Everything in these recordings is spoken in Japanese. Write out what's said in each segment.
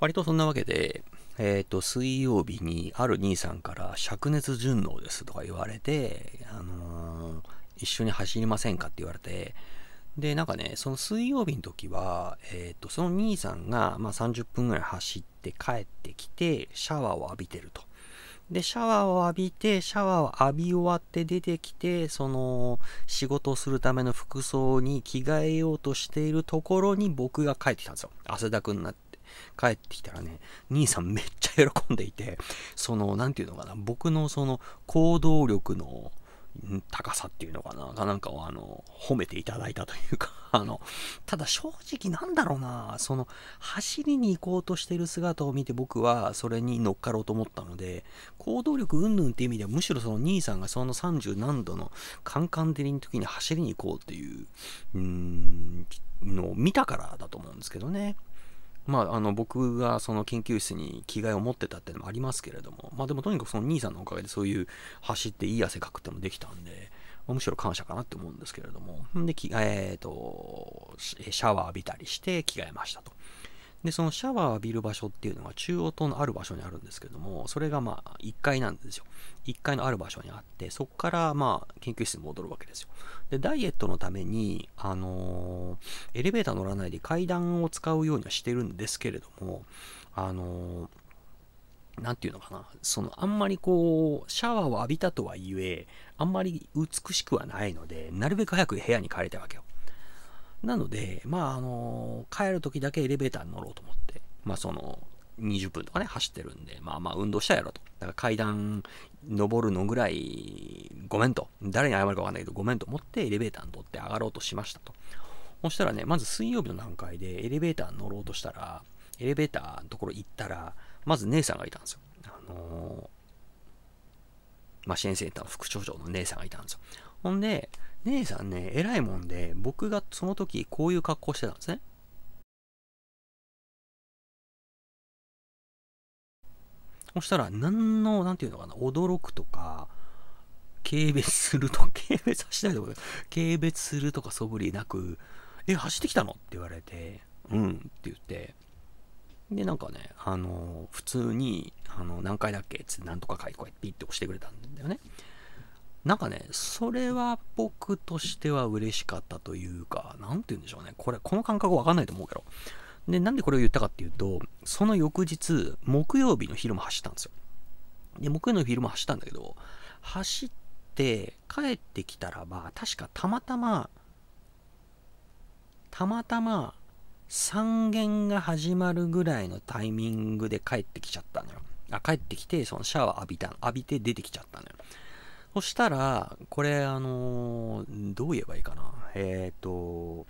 割とそんなわけで、えっ、ー、と、水曜日にある兄さんから灼熱順応ですとか言われて、あのー、一緒に走りませんかって言われて、で、なんかね、その水曜日の時は、えっ、ー、と、その兄さんが、まあ、30分ぐらい走って帰ってきて、シャワーを浴びてると。で、シャワーを浴びて、シャワーを浴び終わって出てきて、その、仕事をするための服装に着替えようとしているところに僕が帰ってきたんですよ。汗だくになって。帰ってきたらね、兄さんめっちゃ喜んでいて、その、なんていうのかな、僕のその行動力の、高さっていうのかな、かなんかをあの、褒めていただいたというか、あの、ただ正直なんだろうな、その、走りに行こうとしてる姿を見て僕はそれに乗っかろうと思ったので、行動力うんぬんっていう意味ではむしろその兄さんがその30何度のカンカン照りの時に走りに行こうっていう、うーん、のを見たからだと思うんですけどね。まあ、あの僕がその研究室に着替えを持ってたっていうのもありますけれども、まあ、でもとにかくその兄さんのおかげでそういう走っていい汗かくってもできたんで、むしろ感謝かなって思うんですけれども、で、着替え、えー、と、シャワー浴びたりして着替えましたと。で、そのシャワーを浴びる場所っていうのが中央島のある場所にあるんですけども、それがまあ1階なんですよ。1階のある場所にあって、そこからまあ研究室に戻るわけですよ。で、ダイエットのために、あのー、エレベーター乗らないで階段を使うようにはしてるんですけれども、あのー、なんていうのかな、そのあんまりこう、シャワーを浴びたとはいえ、あんまり美しくはないので、なるべく早く部屋に帰りたいわけよ。なので、まあ、あの、帰る時だけエレベーターに乗ろうと思って、まあ、その、20分とかね、走ってるんで、まあまあ運動したやろと。だから階段登るのぐらい、ごめんと。誰に謝るかわかんないけど、ごめんと思ってエレベーターに乗って上がろうとしましたと。そしたらね、まず水曜日の段階でエレベーターに乗ろうとしたら、エレベーターのところ行ったら、まず姉さんがいたんですよ。あのまあ、支センターの副長長の姉さんがいたんですよ。ほんで、姉さんね、偉いもんで、僕がその時こういう格好してたんですね。そしたら、何の、なんていうのかな、驚くとか、軽蔑すると、軽蔑走りたいとか、軽蔑するとかそぶりなく、え、走ってきたのって言われて、うんって言って、で、なんかね、あの、普通に、あの、何回だっけつって、なんとか回こうやってピッて押してくれたんだよね。なんかね、それは僕としては嬉しかったというか、なんて言うんでしょうね。これ、この感覚わかんないと思うけど。で、なんでこれを言ったかっていうと、その翌日、木曜日の昼も走ったんですよ。で、木曜の昼も走ったんだけど、走って帰ってきたらば、確かたまたま、たまたま、3弦が始まるぐらいのタイミングで帰ってきちゃったのよ。あ帰ってきて、そのシャワー浴びたの。浴びて出てきちゃったのよ。そしたら、これ、あのー、どう言えばいいかな。えっ、ー、と、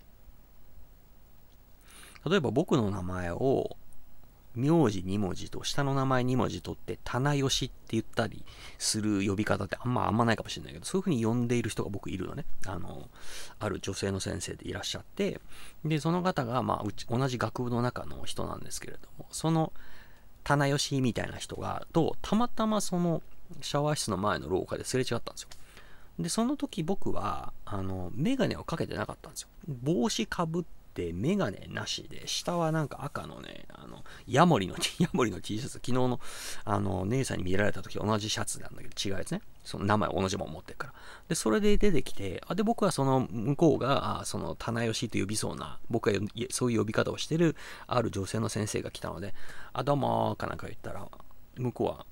例えば僕の名前を、名字2文字と下の名前2文字取って棚吉って言ったりする呼び方ってあんまあんまないかもしれないけどそういう風に呼んでいる人が僕いるのねあのある女性の先生でいらっしゃってでその方がまあうち同じ学部の中の人なんですけれどもその棚吉みたいな人がとたまたまそのシャワー室の前の廊下ですれ違ったんですよでその時僕はあの眼鏡をかけてなかったんですよ帽子かぶってで、メガネなしで、下はなんか赤のね、あの、ヤモリの、ヤモリの T シャツ、昨日の、あの、姉さんに見られた時同じシャツなんだけど、違うやつね。その名前同じもん持ってるから。で、それで出てきて、あで、僕はその向こうが、あその、棚吉と呼びそうな、僕がそういう呼び方をしてる、ある女性の先生が来たので、あ、どうもーかなんか言ったら、向こうは、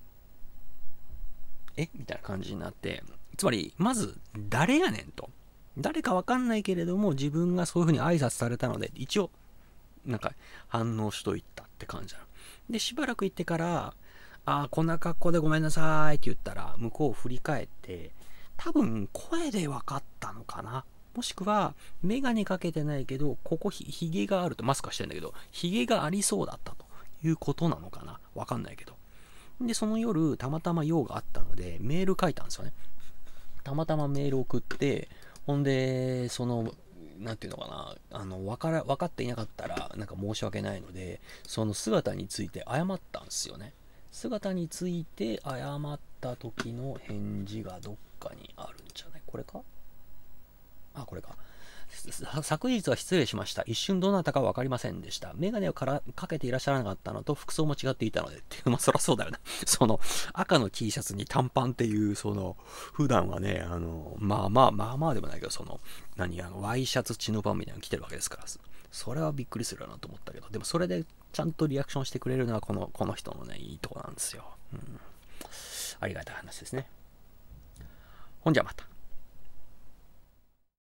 えみたいな感じになって、つまり、まず、誰やねんと。誰かわかんないけれども、自分がそういうふうに挨拶されたので、一応、なんか反応しといたって感じなの。で、しばらく行ってから、ああ、こんな格好でごめんなさいって言ったら、向こうを振り返って、多分声で分かったのかな。もしくは、メガネかけてないけど、ここひ、ひげがあると、マスクはしてんだけど、ひげがありそうだったということなのかな。わかんないけど。で、その夜、たまたま用があったので、メール書いたんですよね。たまたまメール送って、ほんで、その、なんていうのかな、あの、わから、分かっていなかったら、なんか申し訳ないので、その姿について謝ったんですよね。姿について謝った時の返事がどっかにあるんじゃないこれかあ、これか。昨日は失礼しました。一瞬どなたか分かりませんでした。メガネをからかけていらっしゃらなかったのと、服装も違っていたので、っていう、まあ、そらそうだよな。その、赤の T シャツに短パンっていう、その、普段はね、あの、まあまあ、まあまあでもないけど、その、何、あの、ワイシャツ、チノパンみたいなの着てるわけですから、それはびっくりするなと思ったけど、でもそれでちゃんとリアクションしてくれるのは、この、この人のね、いいとこなんですよ。うん。ありがたい話ですね。ほんじゃまた。